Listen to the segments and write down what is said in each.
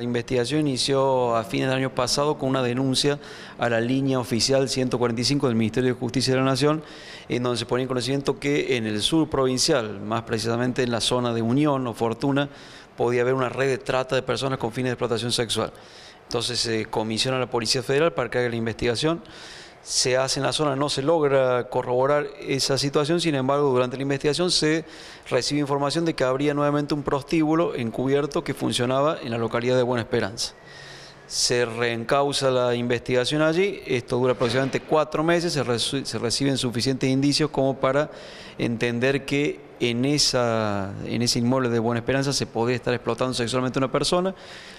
La investigación inició a fines del año pasado con una denuncia a la línea oficial 145 del Ministerio de Justicia de la Nación, en donde se ponía en conocimiento que en el sur provincial, más precisamente en la zona de Unión o Fortuna, podía haber una red de trata de personas con fines de explotación sexual. Entonces se comisiona a la Policía Federal para que haga la investigación se hace en la zona, no se logra corroborar esa situación, sin embargo, durante la investigación se recibe información de que habría nuevamente un prostíbulo encubierto que funcionaba en la localidad de Buena Esperanza. Se reencausa la investigación allí, esto dura aproximadamente cuatro meses, se, se reciben suficientes indicios como para entender que en, esa, en ese inmueble de Buena Esperanza se podía estar explotando sexualmente a una persona,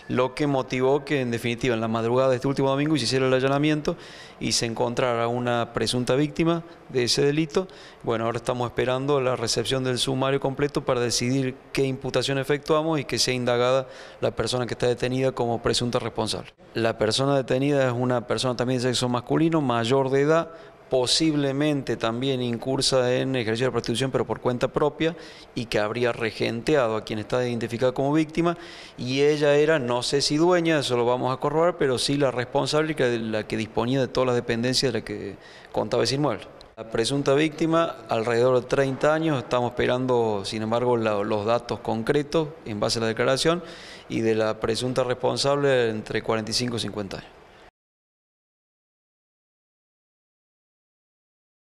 lo que motivó que en definitiva en la madrugada de este último domingo se hiciera el allanamiento y se encontrara una presunta víctima de ese delito. Bueno, ahora estamos esperando la recepción del sumario completo para decidir qué imputación efectuamos y que sea indagada la persona que está detenida como presunta responsable. La persona detenida es una persona también de sexo masculino, mayor de edad, posiblemente también incursa en ejercicio de prostitución, pero por cuenta propia, y que habría regenteado a quien está identificada como víctima, y ella era, no sé si dueña, eso lo vamos a corroborar, pero sí la responsable, que, la que disponía de todas las dependencias de la que contaba ese inmueble. La presunta víctima, alrededor de 30 años, estamos esperando, sin embargo, los datos concretos en base a la declaración, y de la presunta responsable, entre 45 y 50 años.